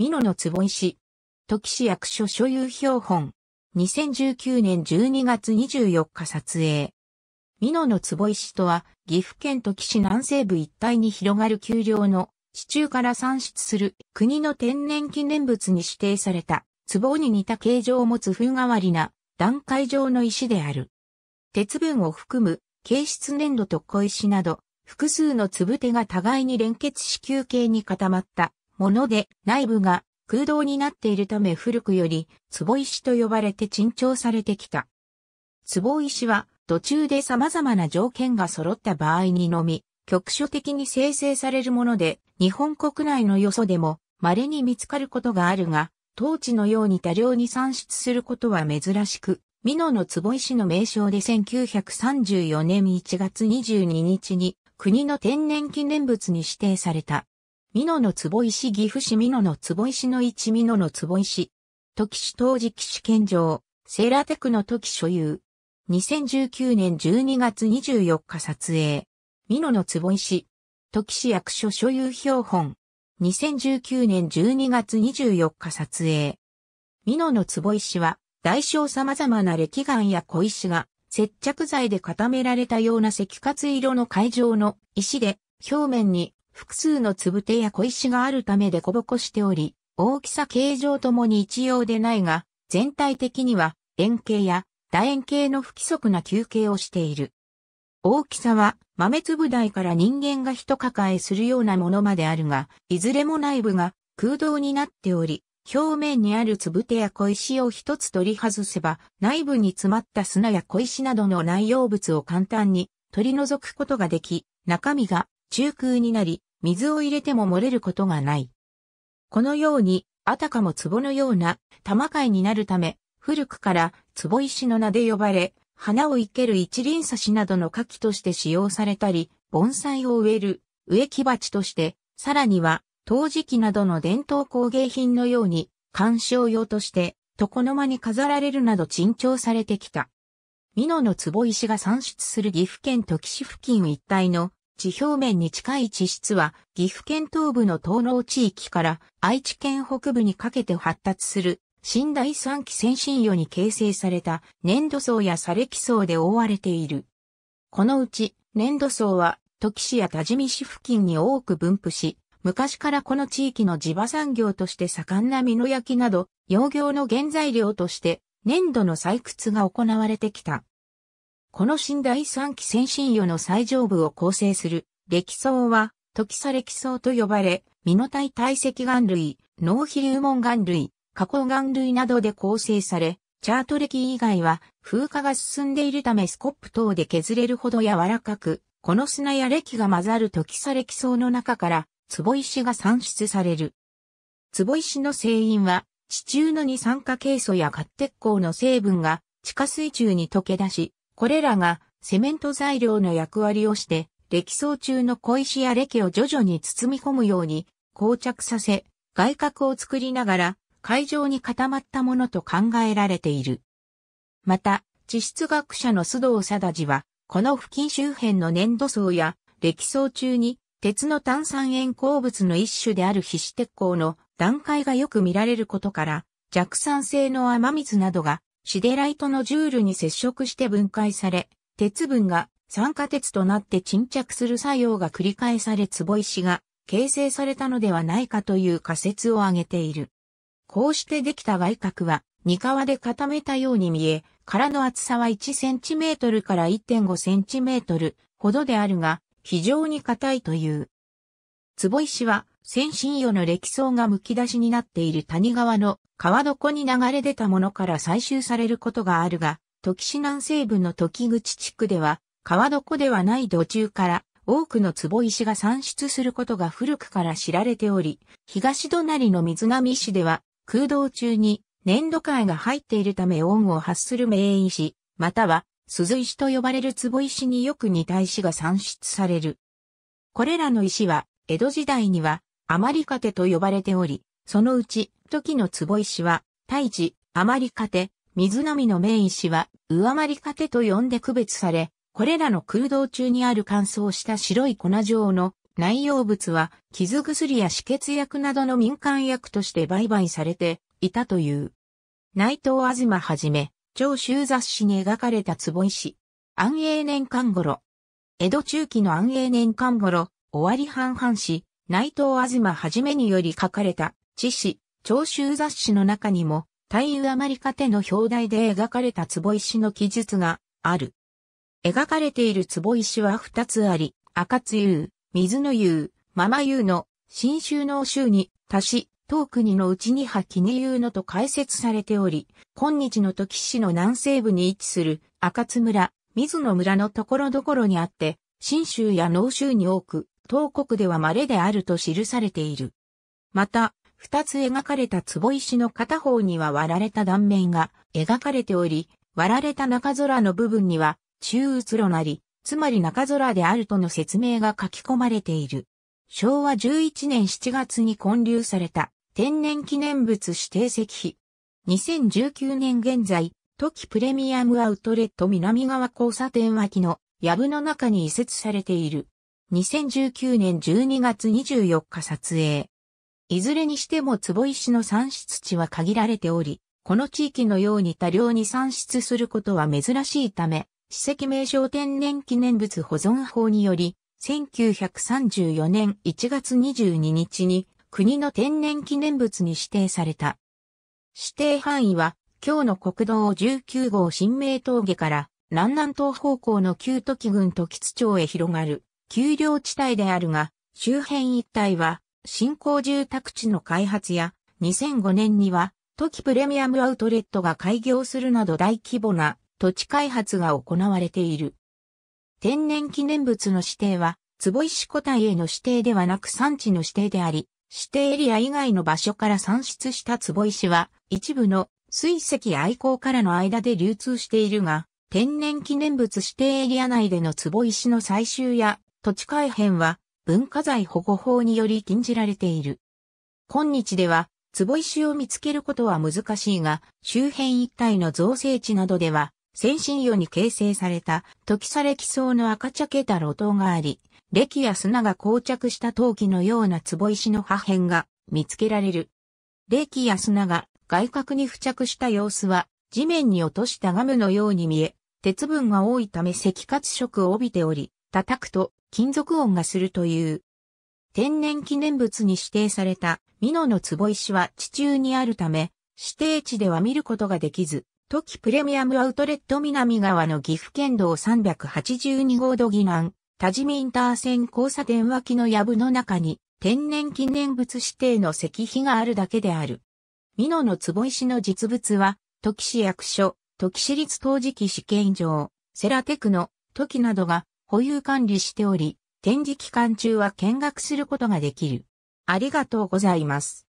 美濃の坪石。時市役所所有標本。2019年12月24日撮影。美濃の坪石とは、岐阜県時市南西部一帯に広がる丘陵の地中から産出する国の天然記念物に指定された、壺に似た形状を持つ風変わりな段階状の石である。鉄分を含む軽質粘土と小石など、複数の粒手が互いに連結し球形に固まったもので、内部が空洞になっているため古くより、壺石と呼ばれて珍重されてきた。壺石は、途中で様々な条件が揃った場合にのみ、局所的に生成されるもので、日本国内のよそでも稀に見つかることがあるが、当地のように多量に産出することは珍しく、美濃の坪石の名称で1934年1月22日に国の天然記念物に指定された。美濃の坪石岐阜市美濃の坪石の一美濃の坪石。時市当時騎士県上、セーラーテクの時所有。2019年12月24日撮影。美濃の坪石。時市役所所有標本。2019年12月24日撮影。美濃の坪石は、大小様々な歴岩や小石が、接着剤で固められたような赤活色の会場の石で、表面に複数のつぶてや小石があるためでこぼこしており、大きさ形状ともに一様でないが、全体的には円形や楕円形の不規則な球形をしている。大きさは豆粒大から人間が人抱えするようなものまであるが、いずれも内部が空洞になっており、表面にある粒手や小石を一つ取り外せば、内部に詰まった砂や小石などの内容物を簡単に取り除くことができ、中身が中空になり、水を入れても漏れることがない。このように、あたかも壺のような玉貝になるため、古くから壺石の名で呼ばれ、花を生ける一輪挿しなどの花器として使用されたり、盆栽を植える植木鉢として、さらには、陶磁器などの伝統工芸品のように、鑑賞用として、床の間に飾られるなど珍重されてきた。美濃の壺石が産出する岐阜県時市付近一帯の地表面に近い地質は、岐阜県東部の東農地域から愛知県北部にかけて発達する、新第三期先進予に形成された粘土層や砂礫層で覆われている。このうち、粘土層は、土岐市や多治見市付近に多く分布し、昔からこの地域の地場産業として盛んな美濃焼きなど、養業の原材料として、粘土の採掘が行われてきた。この新第三期先進与の最上部を構成する、歴層は、時サ歴層と呼ばれ、ミノ体体積岩類、脳皮流門岩類、加工岩類などで構成され、チャート歴以外は風化が進んでいるためスコップ等で削れるほど柔らかく、この砂や歴が混ざる時サ歴層の中から、壺石が産出される。壺石の成因は、地中の二酸化ケイ素やッ鉄鉱の成分が地下水中に溶け出し、これらがセメント材料の役割をして、歴層中の小石や歴を徐々に包み込むように膠着させ、外角を作りながら、海上に固まったものと考えられている。また、地質学者の須藤貞治は、この付近周辺の粘土層や、歴層中に、鉄の炭酸塩鉱物の一種である皮脂鉄鋼の段階がよく見られることから、弱酸性の雨水などがシデライトのジュールに接触して分解され、鉄分が酸化鉄となって沈着する作用が繰り返され壺石が形成されたのではないかという仮説を挙げている。こうしてできた外角は、二皮で固めたように見え、殻の厚さは1センチメートルから1.5センチメートルほどであるが、非常に硬いという。壺石は、先進与の歴層が剥き出しになっている谷川の川床に流れ出たものから採集されることがあるが、時市南西部の時口地区では、川床ではない土中から多くの坪石が産出することが古くから知られており、東隣の水上市では空洞中に粘土塊が入っているため恩を発する名石、または鈴石と呼ばれる坪石によく似た石が産出される。これらの石は江戸時代には余りかてと呼ばれており、そのうち、時の坪石は、大地、あまりかて、水波の名石は、上まりかてと呼んで区別され、これらの空洞中にある乾燥した白い粉状の内容物は、傷薬や止血薬などの民間薬として売買されていたという。内藤東はじめ、長州雑誌に描かれた坪石。安永年間頃。江戸中期の安永年間頃、終わり半々し、内藤東はじめにより書かれた知死、聴衆雑誌の中にも、大油アマリカ手の表題で描かれた壺石の記述がある。描かれている壺石は二つあり、赤津湯、水の湯、ママ湯の、新州の州に、足し、遠くにのうちには木に言のと解説されており、今日の時市の南西部に位置する赤津村、水野村のところどころにあって、新州や農州に多く、東国では稀であると記されている。また、二つ描かれた壺石の片方には割られた断面が描かれており、割られた中空の部分には中うつろなり、つまり中空であるとの説明が書き込まれている。昭和11年7月に建立された天然記念物指定石碑。2019年現在、時プレミアムアウトレット南側交差点脇の藪の中に移設されている。2019年12月24日撮影。いずれにしても坪石の産出地は限られており、この地域のように多量に産出することは珍しいため、史跡名称天然記念物保存法により、1934年1月22日に国の天然記念物に指定された。指定範囲は、今日の国道19号新名峠から南南東方向の旧都基郡時津町へ広がる丘陵地帯であるが、周辺一帯は新興住宅地の開発や、2005年には、トキプレミアムアウトレットが開業するなど大規模な土地開発が行われている。天然記念物の指定は、坪石個体への指定ではなく産地の指定であり、指定エリア以外の場所から産出した坪石は、一部の水石愛好からの間で流通しているが、天然記念物指定エリア内での坪石の採集や土地改変は文化財保護法により禁じられている。今日では、坪石を見つけることは難しいが、周辺一帯の造成地などでは、先進世に形成された、時され基層の赤茶けた路頭があり、歴や砂が膠着した陶器のような坪石の破片が見つけられる。歴や砂が外角に付着した様子は、地面に落としたガムのように見え、鉄分が多いため赤褐色を帯びており、叩くと金属音がするという。天然記念物に指定された美濃の坪石は地中にあるため、指定地では見ることができず、トキプレミアムアウトレット南側の岐阜県道382号土岐南、多治見インター線交差点脇の藪の中に天然記念物指定の石碑があるだけである。美濃の坪石の実物は、時市役所、時市立陶磁器試験場、セラテクの、時などが保有管理しており、展示期間中は見学することができる。ありがとうございます。